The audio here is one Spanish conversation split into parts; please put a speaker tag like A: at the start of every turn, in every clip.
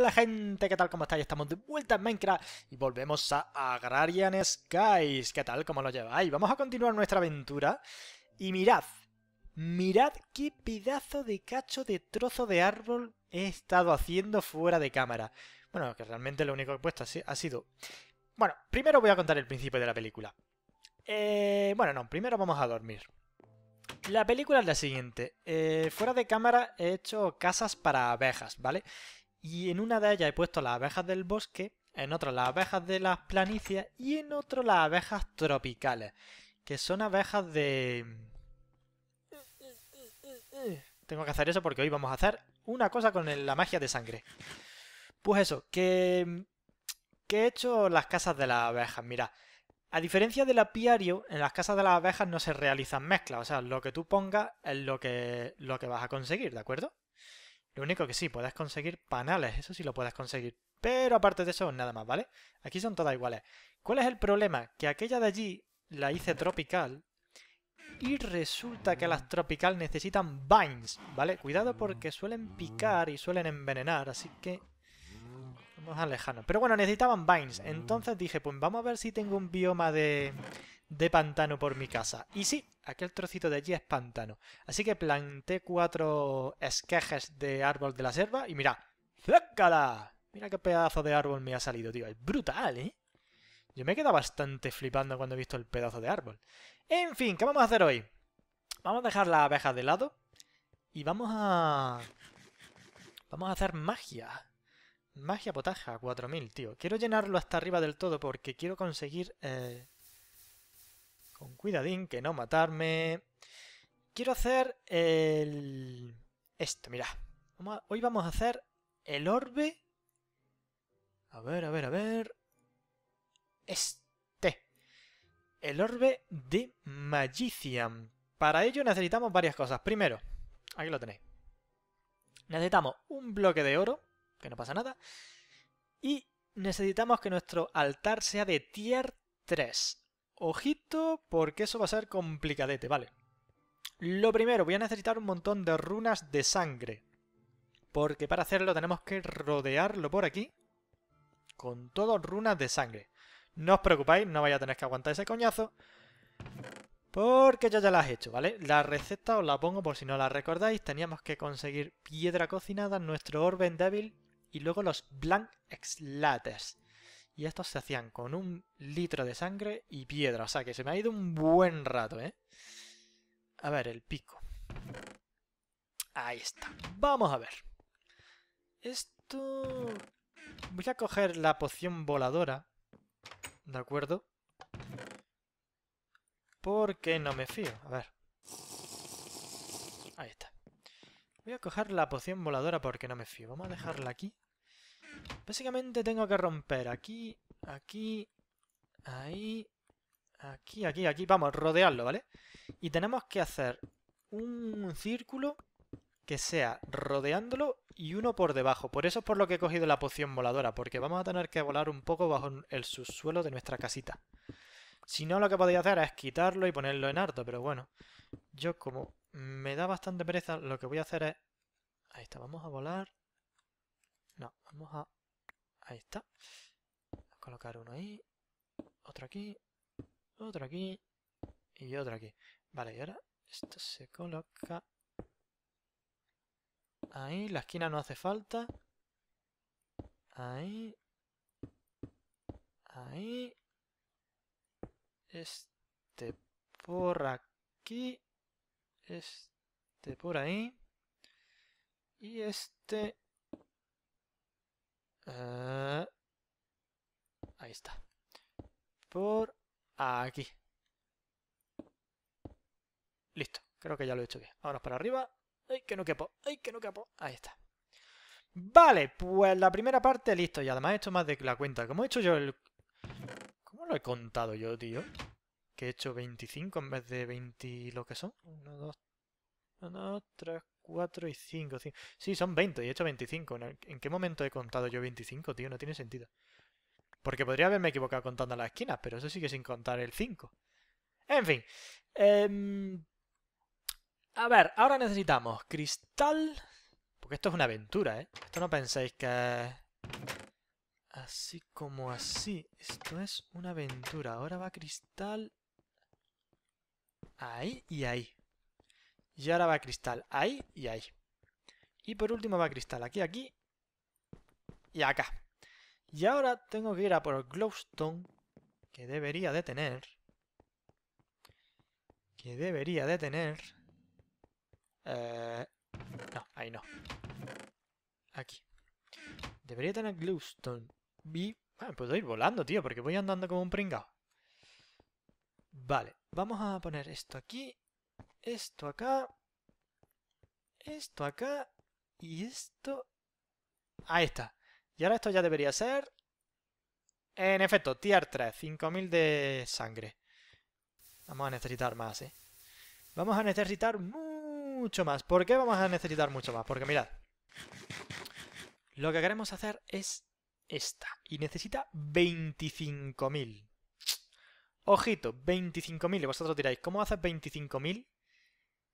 A: la gente, ¿qué tal? ¿Cómo estáis? Estamos de vuelta en Minecraft y volvemos a Agrarian Skies. ¿Qué tal? ¿Cómo lo lleváis? Vamos a continuar nuestra aventura y mirad, mirad qué pedazo de cacho de trozo de árbol he estado haciendo fuera de cámara. Bueno, que realmente lo único que he puesto ha sido... Bueno, primero voy a contar el principio de la película. Eh, bueno, no, primero vamos a dormir. La película es la siguiente. Eh, fuera de cámara he hecho casas para abejas, ¿vale? vale y en una de ellas he puesto las abejas del bosque, en otra las abejas de las planicias y en otro las abejas tropicales, que son abejas de... Tengo que hacer eso porque hoy vamos a hacer una cosa con la magia de sangre. Pues eso, que... he hecho las casas de las abejas, Mira, A diferencia del apiario, en las casas de las abejas no se realizan mezclas, o sea, lo que tú pongas es lo que, lo que vas a conseguir, ¿de acuerdo? Lo único que sí, puedes conseguir panales, eso sí lo puedes conseguir. Pero aparte de eso, nada más, ¿vale? Aquí son todas iguales. ¿Cuál es el problema? Que aquella de allí la hice tropical y resulta que las tropical necesitan vines, ¿vale? Cuidado porque suelen picar y suelen envenenar, así que vamos a alejarnos. Pero bueno, necesitaban vines, entonces dije, pues vamos a ver si tengo un bioma de, de pantano por mi casa. Y sí, aquel trocito de allí es pantano. Así que planté cuatro esquejes de árbol de la selva y mira, ¡zócala! Mira qué pedazo de árbol me ha salido, tío. Es brutal, ¿eh? Yo me he quedado bastante flipando cuando he visto el pedazo de árbol. En fin, ¿qué vamos a hacer hoy? Vamos a dejar la abeja de lado y vamos a... Vamos a hacer magia. Magia potaja, 4000, tío. Quiero llenarlo hasta arriba del todo porque quiero conseguir... Eh, con cuidadín que no matarme. Quiero hacer el... Esto, mira. Hoy vamos a hacer el orbe. A ver, a ver, a ver. Este. El orbe de Magician. Para ello necesitamos varias cosas. Primero, aquí lo tenéis. Necesitamos un bloque de oro, que no pasa nada. Y necesitamos que nuestro altar sea de tier 3. Ojito, porque eso va a ser complicadete, vale. Lo primero, voy a necesitar un montón de runas de sangre. Porque para hacerlo tenemos que rodearlo por aquí. Con todo runas de sangre. No os preocupéis, no vais a tener que aguantar ese coñazo. Porque ya ya las he hecho, ¿vale? La receta os la pongo por si no la recordáis. Teníamos que conseguir piedra cocinada, nuestro orbe débil y luego los blank exlates y estos se hacían con un litro de sangre y piedra. O sea que se me ha ido un buen rato, ¿eh? A ver, el pico. Ahí está. Vamos a ver. Esto... Voy a coger la poción voladora. ¿De acuerdo? Porque no me fío. A ver. Ahí está. Voy a coger la poción voladora porque no me fío. Vamos a dejarla aquí. Básicamente tengo que romper aquí, aquí, ahí, aquí, aquí, aquí. Vamos, rodearlo, ¿vale? Y tenemos que hacer un círculo que sea rodeándolo y uno por debajo. Por eso es por lo que he cogido la poción voladora, porque vamos a tener que volar un poco bajo el subsuelo de nuestra casita. Si no, lo que podéis hacer es quitarlo y ponerlo en harto, pero bueno. Yo como me da bastante pereza, lo que voy a hacer es... Ahí está, vamos a volar. No, vamos a... Ahí está. A colocar uno ahí, otro aquí, otro aquí y otro aquí. Vale, y ahora esto se coloca... Ahí, la esquina no hace falta. Ahí. Ahí. Este por aquí. Este por ahí. Y este Ah, ahí está. Por aquí. Listo. Creo que ya lo he hecho bien. Vámonos para arriba. ¡Ay, que no quepo! ¡Ay, que no quepo! Ahí está. Vale, pues la primera parte listo. Y además esto más de la cuenta. ¿Cómo he hecho yo el... ¿Cómo lo he contado yo, tío? Que he hecho 25 en vez de 20 lo que son. 1, 2, 1, 2, 3, 4 y 5, 5. Sí, son 20 y he hecho 25. ¿En qué momento he contado yo 25, tío? No tiene sentido. Porque podría haberme equivocado contando las esquinas, pero eso sigue sin contar el 5. En fin. Em, a ver, ahora necesitamos cristal. Porque esto es una aventura, ¿eh? Esto no penséis que... Así como así. Esto es una aventura. Ahora va cristal... Ahí y ahí. Y ahora va cristal ahí y ahí. Y por último va cristal aquí, aquí y acá. Y ahora tengo que ir a por el glowstone que debería de tener. Que debería de tener... Eh, no, ahí no. Aquí. Debería tener glowstone. Y... puedo ir volando, tío, porque voy andando como un pringao. Vale, vamos a poner esto aquí esto acá, esto acá y esto... Ahí está. Y ahora esto ya debería ser... En efecto, tier 3, 5000 de sangre. Vamos a necesitar más, ¿eh? Vamos a necesitar mucho más. ¿Por qué vamos a necesitar mucho más? Porque mirad. Lo que queremos hacer es esta. Y necesita 25.000. Ojito, 25.000. Y vosotros diréis, ¿cómo haces 25.000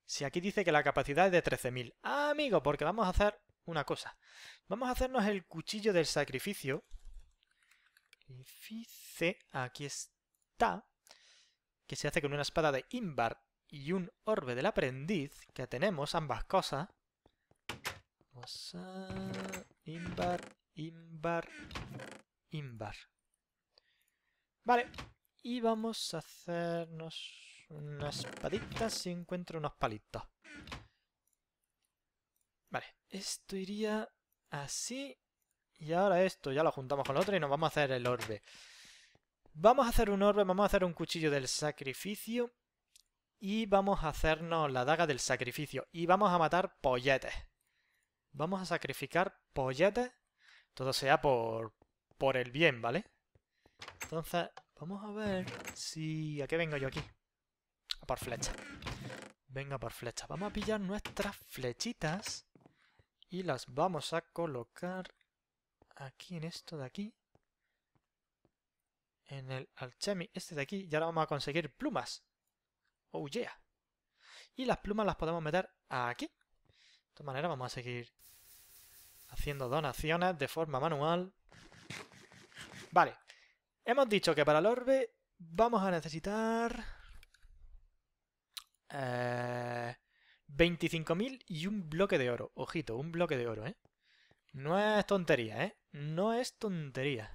A: si aquí dice que la capacidad es de 13.000. Ah, amigo, porque vamos a hacer una cosa. Vamos a hacernos el cuchillo del sacrificio. aquí está. Que se hace con una espada de Imbar y un orbe del aprendiz, que tenemos ambas cosas. Vamos a... Imbar, Imbar, Imbar. Vale, y vamos a hacernos unas palitas si encuentro unos palitos. Vale, esto iría así. Y ahora esto ya lo juntamos con el otro y nos vamos a hacer el orbe. Vamos a hacer un orbe, vamos a hacer un cuchillo del sacrificio y vamos a hacernos la daga del sacrificio. Y vamos a matar polletes. Vamos a sacrificar polletes. Todo sea por, por el bien, ¿vale? Entonces, vamos a ver si... ¿A qué vengo yo aquí? por flecha. Venga por flecha. Vamos a pillar nuestras flechitas. Y las vamos a colocar aquí en esto de aquí. En el alchemy este de aquí. Y ahora vamos a conseguir plumas. Oh yeah. Y las plumas las podemos meter aquí. De esta manera vamos a seguir haciendo donaciones de forma manual. Vale. Hemos dicho que para el orbe vamos a necesitar... 25.000 eh, y un bloque de oro. Ojito, un bloque de oro, ¿eh? No es tontería, ¿eh? No es tontería.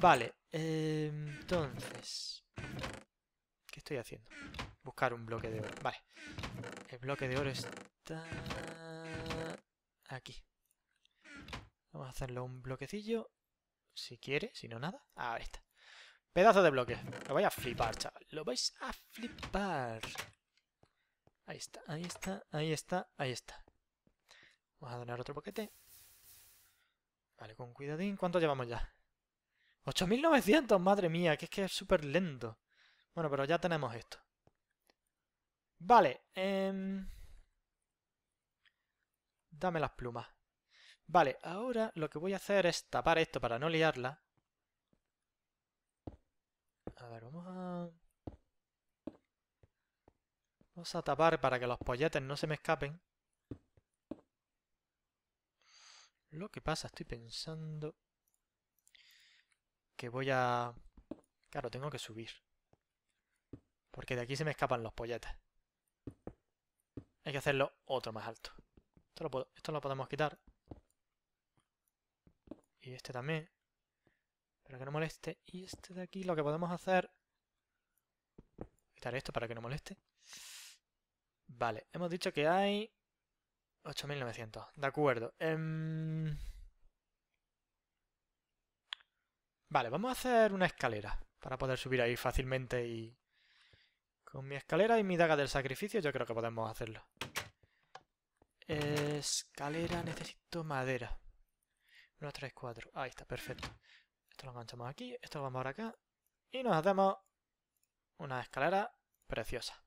A: Vale, entonces... ¿Qué estoy haciendo? Buscar un bloque de oro. Vale. El bloque de oro está... Aquí. Vamos a hacerlo un bloquecillo. Si quiere, si no nada. Ah, ahí está. Pedazo de bloque. Lo vais a flipar, chaval. Lo vais a flipar. Ahí está, ahí está, ahí está, ahí está. Vamos a donar otro poquete Vale, con cuidadín. ¿Cuánto llevamos ya? 8.900, madre mía, que es que es súper lento. Bueno, pero ya tenemos esto. Vale. Eh... Dame las plumas. Vale, ahora lo que voy a hacer es tapar esto para no liarla. A ver, vamos a... tapar para que los polletes no se me escapen. Lo que pasa, estoy pensando... Que voy a... Claro, tengo que subir. Porque de aquí se me escapan los polletes. Hay que hacerlo otro más alto. Esto lo, Esto lo podemos quitar. Y este también para que no moleste. Y este de aquí lo que podemos hacer... Quitar esto para que no moleste. Vale, hemos dicho que hay 8.900. De acuerdo. Em, vale, vamos a hacer una escalera para poder subir ahí fácilmente y... Con mi escalera y mi daga del sacrificio yo creo que podemos hacerlo. Escalera, necesito madera. 1, 3, 4. Ahí está, perfecto. Esto lo enganchamos aquí, esto lo vamos ahora acá. Y nos hacemos una escalera preciosa.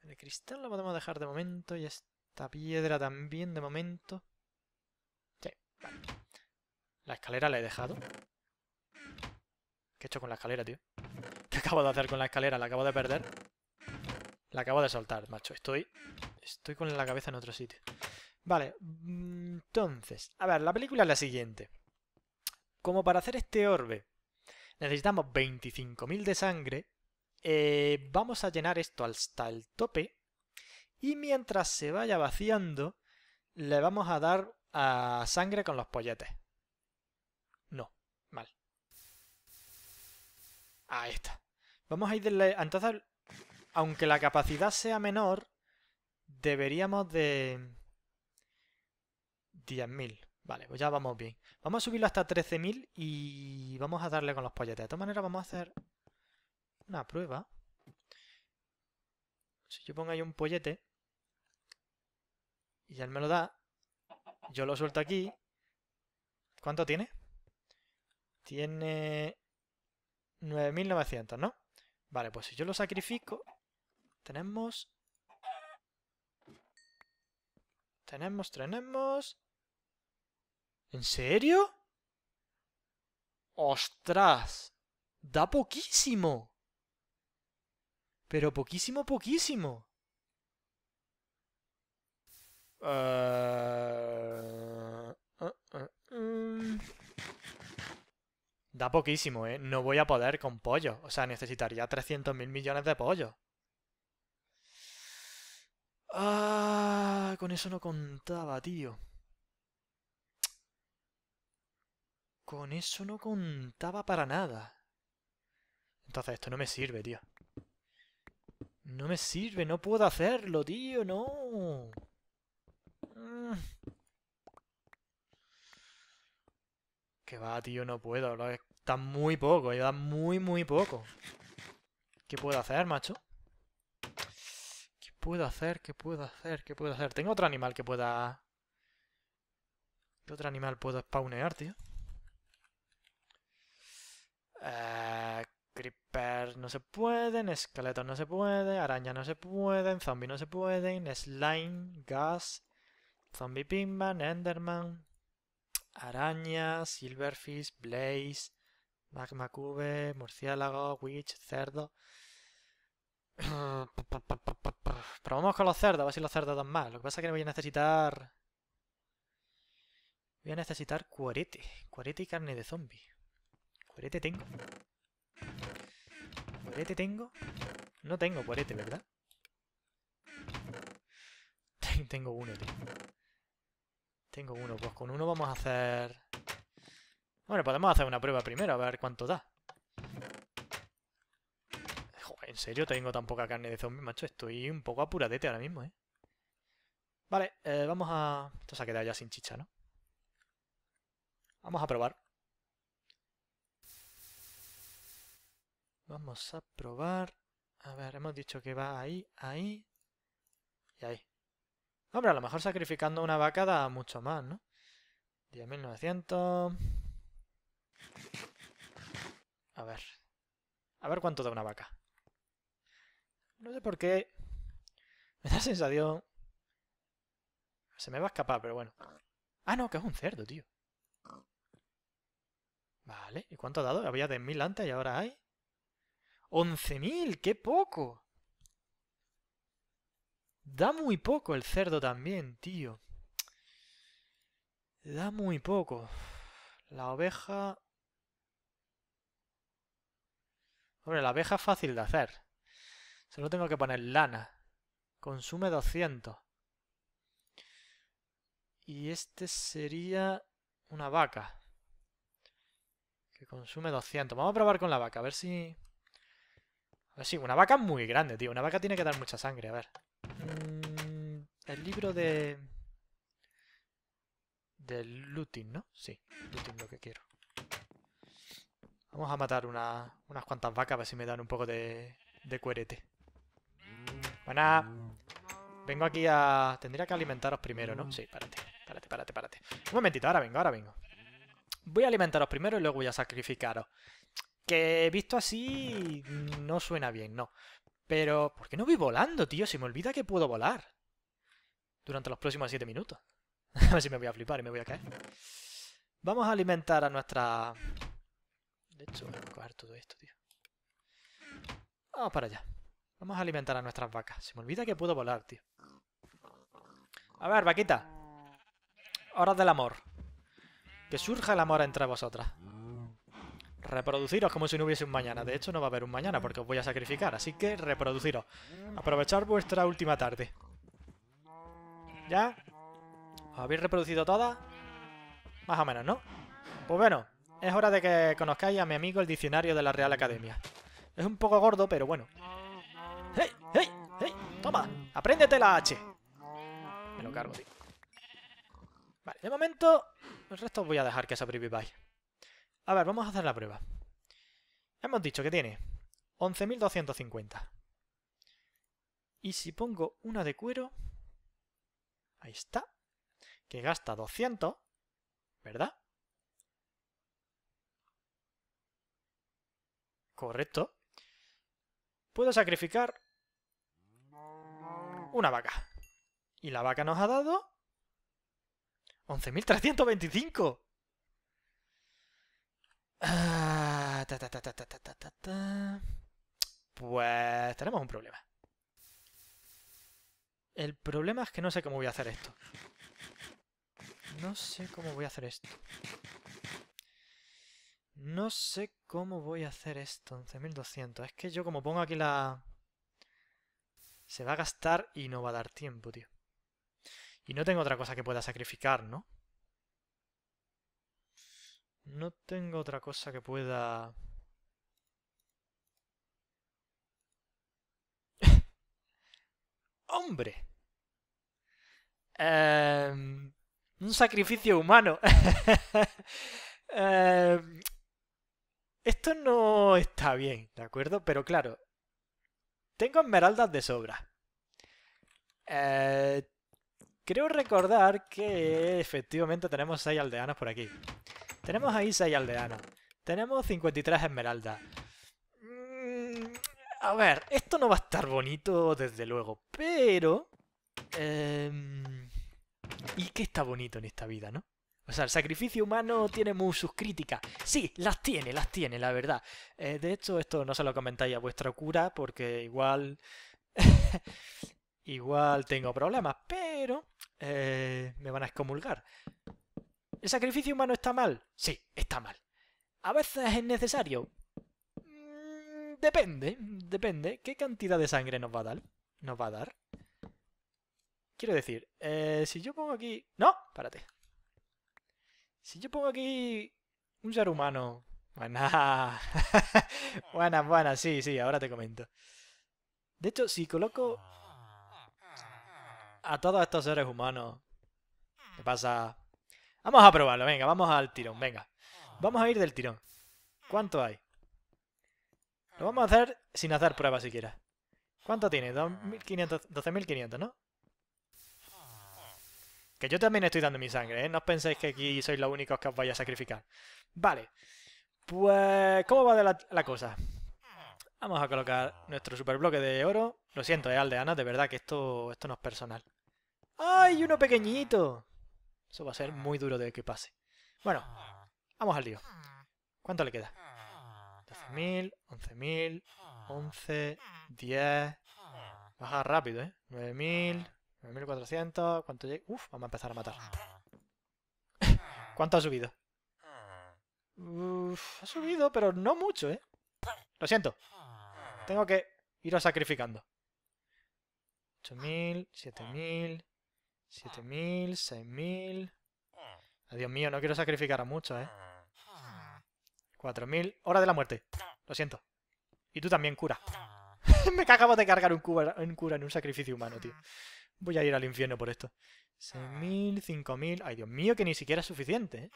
A: El cristal lo podemos dejar de momento y esta piedra también de momento. Sí, vale. La escalera la he dejado. ¿Qué he hecho con la escalera, tío? ¿Qué acabo de hacer con la escalera? La acabo de perder. La acabo de soltar, macho. Estoy... Estoy con la cabeza en otro sitio. Vale, mm, entonces... A ver, la película es la siguiente como para hacer este orbe necesitamos 25.000 de sangre, eh, vamos a llenar esto hasta el tope y mientras se vaya vaciando le vamos a dar a sangre con los polletes. No, mal. Ahí está. Vamos a ir... De Entonces, aunque la capacidad sea menor, deberíamos de... 10.000. Vale, pues ya vamos bien. Vamos a subirlo hasta 13.000 y vamos a darle con los polletes. De todas manera vamos a hacer una prueba. Si yo pongo ahí un pollete y él me lo da, yo lo suelto aquí. ¿Cuánto tiene? Tiene 9.900, ¿no? Vale, pues si yo lo sacrifico, tenemos... Tenemos, tenemos... ¿En serio? ¡Ostras! Da poquísimo. Pero poquísimo, poquísimo. Eh, eh, eh, mm. da poquísimo, ¿eh? No voy a poder con pollo. O sea, necesitaría 300.000 millones de pollo. Ah, con eso no contaba, tío. Con eso no contaba para nada. Entonces esto no me sirve, tío. No me sirve, no puedo hacerlo, tío, no. Mm. Que va, tío, no puedo. Está muy poco, eh, da muy, muy poco. ¿Qué puedo hacer, macho? ¿Qué puedo hacer? ¿Qué puedo hacer? ¿Qué puedo hacer? Tengo otro animal que pueda... ¿Qué otro animal puedo spawnear, tío? Eh, creeper no se pueden, esqueleto no se puede, araña no se pueden, zombie no se pueden, slime, gas, zombie pinman, enderman, araña, silverfish, blaze, magma cube, murciélago, witch, cerdo. Probamos con los cerdos, a ver si los cerdos dan más. Lo que pasa es que voy a necesitar... Voy a necesitar cuarete. Cuarete y carne de zombie. ¿Porete tengo? ¿Porete tengo? No tengo porete, ¿verdad? Tengo uno, tío. Tengo uno. Pues con uno vamos a hacer... Bueno, podemos hacer una prueba primero, a ver cuánto da. Joder, en serio tengo tan poca carne de zombie, macho. Estoy un poco apuradete ahora mismo, ¿eh? Vale, eh, vamos a... Esto se ha quedado ya sin chicha, ¿no? Vamos a probar. Vamos a probar. A ver, hemos dicho que va ahí, ahí y ahí. Hombre, a lo mejor sacrificando una vaca da mucho más, ¿no? 10.900... A ver. A ver cuánto da una vaca. No sé por qué. Me da sensación... Se me va a escapar, pero bueno. Ah, no, que es un cerdo, tío. Vale, ¿y cuánto ha dado? Había 10.000 antes y ahora hay... ¡11.000! ¡Qué poco! Da muy poco el cerdo también, tío. Da muy poco. La oveja... Hombre, la oveja es fácil de hacer. Solo tengo que poner lana. Consume 200. Y este sería una vaca. Que consume 200. Vamos a probar con la vaca, a ver si... Sí, una vaca muy grande, tío. Una vaca tiene que dar mucha sangre, a ver. Mm, el libro de... Del looting, ¿no? Sí, looting lo que quiero. Vamos a matar unas cuantas vacas a ver si me dan un poco de, de cuerete. Buena. Vengo aquí a... Tendría que alimentaros primero, ¿no? Sí, párate, párate, párate, párate. Un momentito, ahora vengo, ahora vengo. Voy a alimentaros primero y luego voy a sacrificaros. Que visto así no suena bien, no. Pero, ¿por qué no voy volando, tío? Se me olvida que puedo volar. Durante los próximos 7 minutos. a ver si me voy a flipar y me voy a caer. Vamos a alimentar a nuestra... De hecho, voy a coger todo esto, tío. Vamos para allá. Vamos a alimentar a nuestras vacas. Se me olvida que puedo volar, tío. A ver, vaquita. hora del amor. Que surja el amor entre vosotras. Reproduciros como si no hubiese un mañana. De hecho, no va a haber un mañana porque os voy a sacrificar. Así que reproduciros. Aprovechar vuestra última tarde. ¿Ya? ¿Os habéis reproducido todas? Más o menos, ¿no? Pues bueno, es hora de que conozcáis a mi amigo el diccionario de la Real Academia. Es un poco gordo, pero bueno. ¡Hey! ¡Hey! ¡Hey! ¡Toma! ¡Apréndete la H! Me lo cargo, tío. Vale, de momento, el resto voy a dejar que se sobreviváis. A ver, vamos a hacer la prueba. Hemos dicho que tiene 11.250. Y si pongo una de cuero, ahí está, que gasta 200, ¿verdad? Correcto. Puedo sacrificar una vaca. Y la vaca nos ha dado 11.325 pues tenemos un problema. El problema es que no sé cómo voy a hacer esto. No sé cómo voy a hacer esto. No sé cómo voy a hacer esto. 11.200. Es que yo como pongo aquí la... Se va a gastar y no va a dar tiempo, tío. Y no tengo otra cosa que pueda sacrificar, ¿no? No tengo otra cosa que pueda... ¡Hombre! Em, un sacrificio humano. Em, esto no está bien, ¿de acuerdo? Pero claro, tengo esmeraldas de sobra. Eh, creo recordar que efectivamente tenemos seis aldeanos por aquí. Tenemos ahí 6 aldeanos. Tenemos 53 esmeraldas. Mm, a ver, esto no va a estar bonito, desde luego, pero... Em, ¿Y qué está bonito en esta vida, no? O sea, el sacrificio humano tiene sus críticas. Sí, las tiene, las tiene, la verdad. Eh, de hecho, esto no se lo comentáis a vuestra cura porque igual... igual tengo problemas, pero... Eh, me van a excomulgar. ¿El sacrificio humano está mal? Sí, está mal. ¿A veces es necesario? Mm, depende, depende. ¿Qué cantidad de sangre nos va a dar? Nos va a dar. Quiero decir, eh, si yo pongo aquí... ¡No! Párate. Si yo pongo aquí un ser humano... Pues buena. buenas, buenas, sí, sí, ahora te comento. De hecho, si coloco a todos estos seres humanos, ¿qué pasa? Vamos a probarlo, venga, vamos al tirón, venga. Vamos a ir del tirón. ¿Cuánto hay? Lo vamos a hacer sin hacer pruebas siquiera. ¿Cuánto tiene? 12.500, ¿no? Que yo también estoy dando mi sangre, ¿eh? No os penséis que aquí sois los únicos que os vaya a sacrificar. Vale. Pues... ¿Cómo va de la, cosa? Vamos a colocar nuestro superbloque de oro. Lo siento, eh, aldeanas, de verdad que esto, esto no es personal. ¡Ay, uno pequeñito! Eso va a ser muy duro de que pase. Bueno, ah. vamos al lío. ¿Cuánto le queda? 12.000, 11.000, 11, 10. Baja rápido, ¿eh? 9.000, 9.400. Ah. ¿Cuánto llega? Uf, vamos a empezar a matar. Ah. ¿Cuánto ha subido? Uf, ha subido, pero no mucho, ¿eh? Lo siento. Tengo que iros sacrificando. 8.000, 7.000, 7000, 6000. Mm. Dios mío, no quiero sacrificar a muchos, ¿eh? 4000. Mm. Hora de la muerte. Lo siento. Y tú también, cura. Me acabo de cargar un, cura, un cura en un sacrificio humano, tío. Mm. Voy a ir al infierno por esto. 6.000, 5.000... Ay, Dios mío, que ni siquiera es suficiente, ¿eh?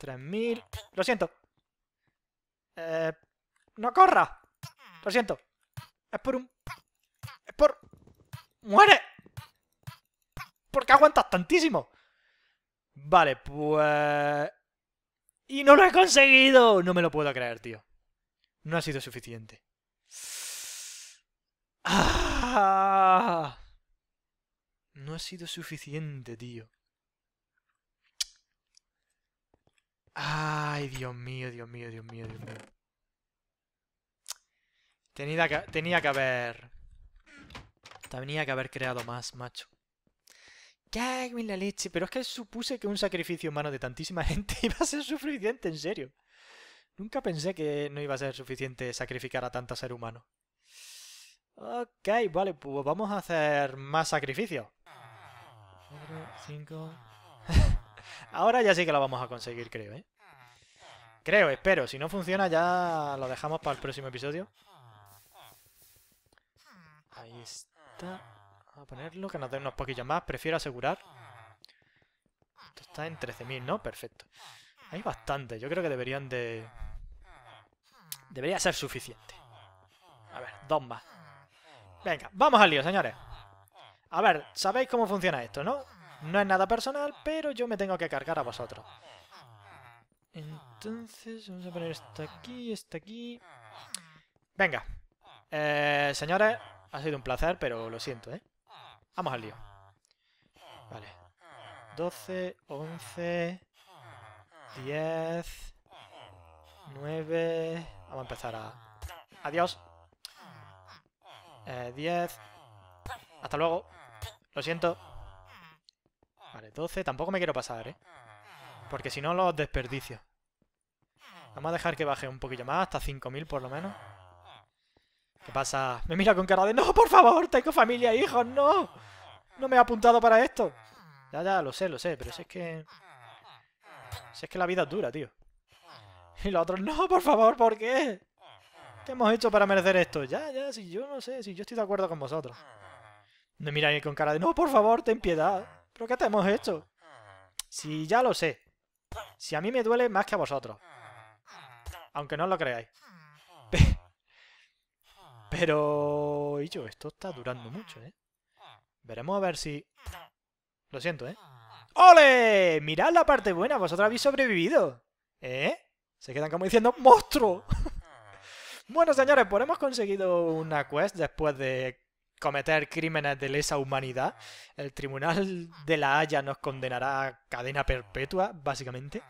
A: 3.000... Lo siento. Eh... ¡No corra! Lo siento. Es por un... Es por... ¡Muere! ¿Por qué aguantas tantísimo? Vale, pues... Y no lo he conseguido. No me lo puedo creer, tío. No ha sido suficiente. ¡Ah! No ha sido suficiente, tío. Ay, Dios mío, Dios mío, Dios mío, Dios mío. Tenía que, tenía que haber... Tenía que haber creado más, macho. Ya, la leche, pero es que supuse que un sacrificio humano de tantísima gente iba a ser suficiente, en serio. Nunca pensé que no iba a ser suficiente sacrificar a tanto ser humano. Ok, vale, pues vamos a hacer más sacrificios. 5... Ahora ya sí que lo vamos a conseguir, creo, ¿eh? Creo, espero. Si no funciona ya lo dejamos para el próximo episodio. Ahí está a ponerlo, que nos den unos poquillos más. Prefiero asegurar. Esto está en 13.000, ¿no? Perfecto. Hay bastante. Yo creo que deberían de... Debería ser suficiente. A ver, dos más. Venga, vamos al lío, señores. A ver, sabéis cómo funciona esto, ¿no? No es nada personal, pero yo me tengo que cargar a vosotros. Entonces, vamos a poner esto aquí, esto aquí... Venga. Eh, señores, ha sido un placer, pero lo siento, ¿eh? Vamos al lío. Vale. 12, 11, 10, 9... Vamos a empezar a... Adiós. 10. Eh, hasta luego. Lo siento. Vale, 12. Tampoco me quiero pasar, ¿eh? Porque si no los desperdicio. Vamos a dejar que baje un poquillo más, hasta 5.000 por lo menos. ¿Qué pasa? Me mira con cara de... ¡No, por favor! ¡Tengo familia, hijos! ¡No! no me he apuntado para esto. Ya, ya, lo sé, lo sé, pero si es que... Si es que la vida es dura, tío. Y los otros, no, por favor, ¿por qué? ¿Qué hemos hecho para merecer esto? Ya, ya, si yo no sé, si yo estoy de acuerdo con vosotros. Me miráis con cara de, no, por favor, ten piedad. ¿Pero qué te hemos hecho? Si ya lo sé. Si a mí me duele más que a vosotros. Aunque no lo creáis. Pero... y Yo, esto está durando mucho, ¿eh? Veremos a ver si... Lo siento, ¿eh? ¡Ole! Mirad la parte buena, vosotros habéis sobrevivido. ¿Eh? Se quedan como diciendo ¡Monstruo! bueno, señores, pues hemos conseguido una quest después de cometer crímenes de lesa humanidad. El tribunal de La Haya nos condenará a cadena perpetua, básicamente.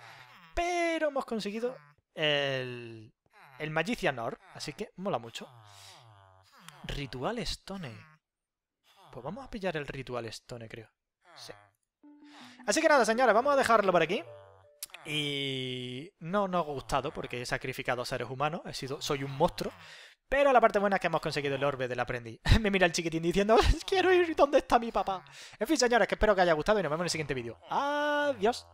A: Pero hemos conseguido el, el Magicianor, así que mola mucho. Ritual Stone. Pues vamos a pillar el ritual stone, creo. Sí. Mm. Así que nada, señores, vamos a dejarlo por aquí. Y no nos ha gustado porque he sacrificado a seres humanos, he sido, soy un monstruo. Pero la parte buena es que hemos conseguido el orbe del aprendiz. Me mira el chiquitín diciendo, quiero ir, ¿dónde está mi papá? En fin, señores, que espero que haya gustado y nos vemos en el siguiente vídeo. Adiós.